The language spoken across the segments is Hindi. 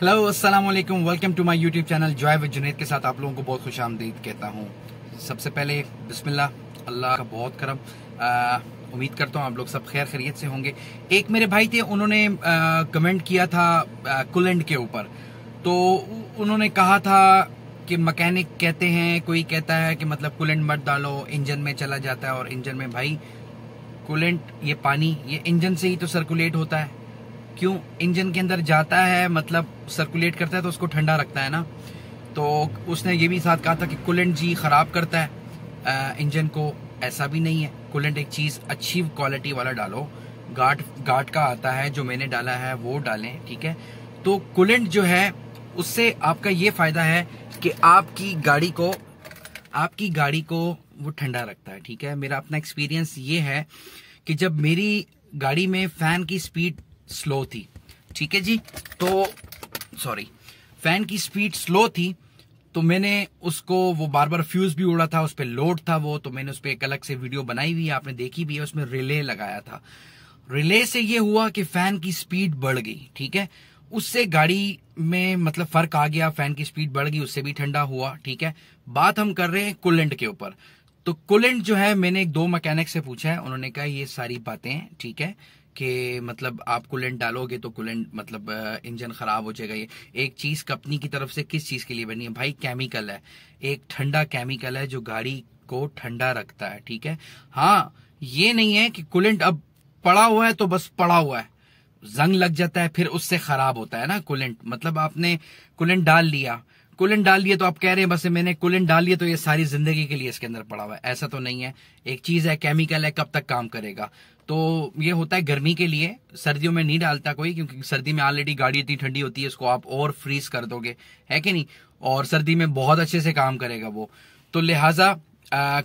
हेलो अस्सलाम वालेकुम welcome to my YouTube channel Joy with Junaid के साथ आप लोगों को बहुत खुश आमदीद कहता हूँ सबसे पहले बिस्मिल्लाह अल्लाह का बहुत करम उम्मीद करता हूँ आप लोग सब खैर खरीत से होंगे एक मेरे भाई थे उन्होंने कमेंट किया था कुलेंड के ऊपर तो उन्होंने कहा था कि मकैनिक कहते हैं कोई कहता है कि मतलब कुलेंट मत डालो इंजन में चला जाता है और इंजन में भाई कुलेंट ये पानी ये इंजन से ही तो सर्कुलेट होता है क्यों इंजन के अंदर जाता है मतलब सर्कुलेट करता है तो उसको ठंडा रखता है ना तो उसने ये भी साथ कहा था कि कूलेंट जी ख़राब करता है इंजन को ऐसा भी नहीं है कूलेंट एक चीज़ अच्छी क्वालिटी वाला डालो गाट गाट का आता है जो मैंने डाला है वो डालें ठीक है तो कूलेंट जो है उससे आपका ये फ़ायदा है कि आपकी गाड़ी को आपकी गाड़ी को वो ठंडा रखता है ठीक है मेरा अपना एक्सपीरियंस ये है कि जब मेरी गाड़ी में फ़ैन की स्पीड स्लो थी ठीक है जी तो सॉरी फैन की स्पीड स्लो थी तो मैंने उसको वो बार बार फ्यूज भी उड़ा था उस पर लोड था वो तो मैंने उस पर एक अलग से वीडियो बनाई हुई आपने देखी भी है उसमें रिले लगाया था रिले से ये हुआ कि फैन की स्पीड बढ़ गई ठीक है उससे गाड़ी में मतलब फर्क आ गया फैन की स्पीड बढ़ गई उससे भी ठंडा हुआ ठीक है बात हम कर रहे हैं कुलेंट के ऊपर तो कुलेंट जो है मैंने एक दो मैकेनिक से पूछा है उन्होंने कहा ये सारी बातें ठीक है कि मतलब आप कूलेंट डालोगे तो कूलेंट मतलब इंजन खराब हो जाएगा ये एक चीज कंपनी की तरफ से किस चीज के लिए बनी है भाई केमिकल है एक ठंडा केमिकल है जो गाड़ी को ठंडा रखता है ठीक है हाँ ये नहीं है कि कूलेंट अब पड़ा हुआ है तो बस पड़ा हुआ है जंग लग जाता है फिर उससे खराब होता है ना कूलेंट मतलब आपने कूलेंट डाल लिया कुलन डाल दिए तो आप कह रहे हैं बस मैंने कुलन डाल दिए तो ये सारी जिंदगी के लिए इसके अंदर पड़ा हुआ है ऐसा तो नहीं है एक चीज है केमिकल है कब तक काम करेगा तो ये होता है गर्मी के लिए सर्दियों में नहीं डालता कोई क्योंकि सर्दी में ऑलरेडी गाड़ी इतनी ठंडी होती है इसको आप और फ्रीज कर दोगे है कि नहीं और सर्दी में बहुत अच्छे से काम करेगा वो तो लिहाजा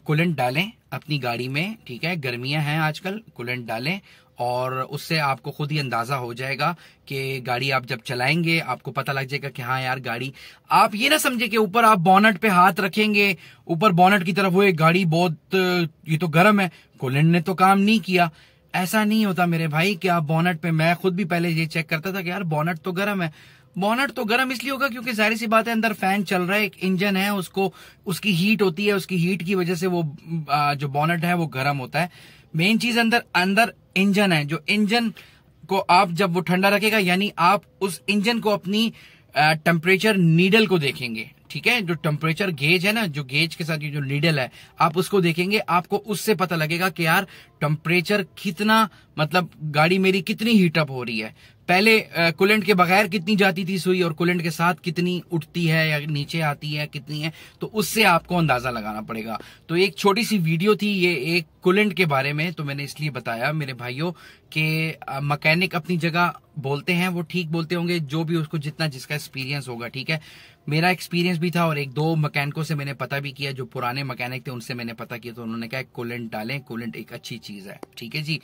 कुलन डालें अपनी गाड़ी में ठीक है गर्मियां हैं आजकल कुलेंट डालें और उससे आपको खुद ही अंदाज़ा हो जाएगा कि गाड़ी आप जब चलाएंगे आपको पता लग जाएगा कि हाँ यार गाड़ी आप ये ना समझे कि ऊपर आप बॉनट पे हाथ रखेंगे ऊपर बॉनट की तरफ हुए गाड़ी बहुत ये तो गर्म है कूलेंट ने तो काम नहीं किया ऐसा नहीं होता मेरे भाई कि आप बॉनट पे मैं खुद भी पहले ये चेक करता था कि यार बॉनट तो गर्म है बॉनट तो गर्म इसलिए होगा क्योंकि जाहिर सी बात है अंदर फैन चल रहा है एक इंजन है उसको उसकी हीट होती है उसकी हीट की वजह से वो जो बॉनट है वो गर्म होता है मेन चीज अंदर अंदर इंजन है जो इंजन को आप जब वो ठंडा रखेगा यानी आप उस इंजन को अपनी टेम्परेचर नीडल को देखेंगे ठीक है जो टेम्परेचर गेज है ना जो गेज के साथ जो नीडल है आप उसको देखेंगे आपको उससे पता लगेगा कि यार टेम्परेचर कितना मतलब गाड़ी मेरी कितनी हीटअप हो रही है पहले कुलेंट के बगैर कितनी जाती थी सुई और कुलेंट के साथ कितनी उठती है या नीचे आती है कितनी है तो उससे आपको अंदाजा लगाना पड़ेगा तो एक छोटी सी वीडियो थी ये एक कुलेंट के बारे में तो मैंने इसलिए बताया मेरे भाइयों के मकैनिक अपनी जगह बोलते हैं वो ठीक बोलते होंगे जो भी उसको जितना जिसका एक्सपीरियंस होगा ठीक है मेरा एक्सपीरियंस भी था और एक दो मैकेनिकों से मैंने पता भी किया जो पुराने मैकेनिक थे उनसे मैंने पता किया तो उन्होंने कहा कोलेंट डालें कोलेंट एक अच्छी चीज है ठीक है जी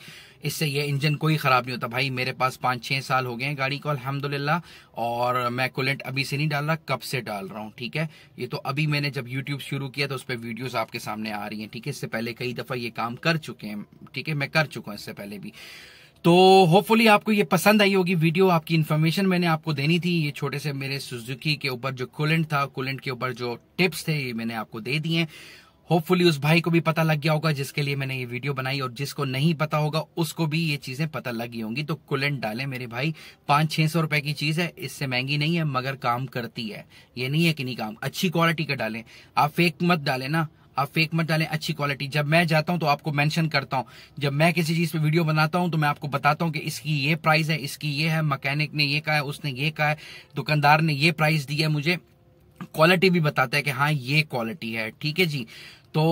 इससे ये इंजन कोई खराब नहीं होता भाई मेरे पास पांच छह साल हो गए हैं गाड़ी को अलहमदुल्ला और मैं कोलेंट अभी से नहीं डाल रहा कब से डाल रहा हूँ ठीक है ये तो अभी मैंने जब यूट्यूब शुरू किया तो उस पर वीडियोज आपके सामने आ रही है ठीक है इससे पहले कई दफा ये काम कर चुके हैं ठीक है मैं कर चुका हूँ इससे पहले भी तो होपफुली आपको ये पसंद आई होगी वीडियो आपकी इन्फॉर्मेशन मैंने आपको देनी थी ये छोटे से मेरे सुजुकी के ऊपर जो कूलेंट था कूलेंट के ऊपर जो टिप्स थे ये मैंने आपको दे दिए होपफुली उस भाई को भी पता लग गया होगा जिसके लिए मैंने ये वीडियो बनाई और जिसको नहीं पता होगा उसको भी ये चीजें पता लगी होंगी तो कुलेंट डालें मेरे भाई पांच छह सौ रुपए की चीज है इससे महंगी नहीं है मगर काम करती है ये नहीं है कि नहीं काम अच्छी क्वालिटी का डालें आप फेक मत डालें ना आप फेक मत डालें अच्छी क्वालिटी जब मैं जाता हूं तो आपको मैंशन करता हूं जब मैं किसी चीज़ पे वीडियो बनाता हूं तो मैं आपको बताता हूं कि इसकी ये प्राइस है इसकी ये है मकैनिक ने ये कहा है उसने ये कहा है दुकानदार ने ये प्राइस दी है मुझे क्वालिटी भी बताता है कि हाँ ये क्वालिटी है ठीक है जी तो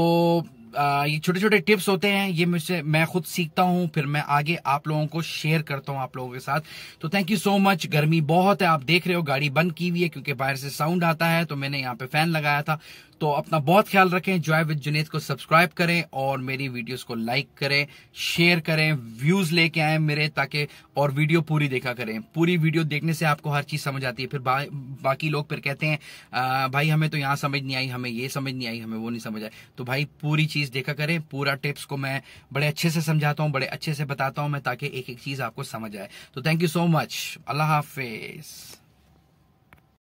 ये छोटे छोटे टिप्स होते हैं ये मुझसे मैं खुद सीखता हूँ फिर मैं आगे आप लोगों को शेयर करता हूँ आप लोगों के साथ तो थैंक यू सो मच गर्मी बहुत है आप देख रहे हो गाड़ी बंद की हुई है क्योंकि बाहर से साउंड आता है तो मैंने यहाँ पे फैन लगाया था तो अपना बहुत ख्याल रखें जॉय विद जुनेद को सब्सक्राइब करें और मेरी वीडियोज को लाइक करें शेयर करें व्यूज लेके आए मेरे ताकि और वीडियो पूरी देखा करें पूरी वीडियो देखने से आपको हर चीज समझ आती है फिर बाकी लोग फिर कहते हैं भाई हमें तो यहाँ समझ नहीं आई हमें ये समझ नहीं आई हमें वो नहीं समझ आई तो भाई पूरी चीज प्लीज देखा करें पूरा टिप्स को मैं बड़े अच्छे से समझाता हूँ बड़े अच्छे से बताता हूँ मैं ताकि एक एक चीज आपको समझ आए तो थैंक यू सो मच अल्लाह हाफिज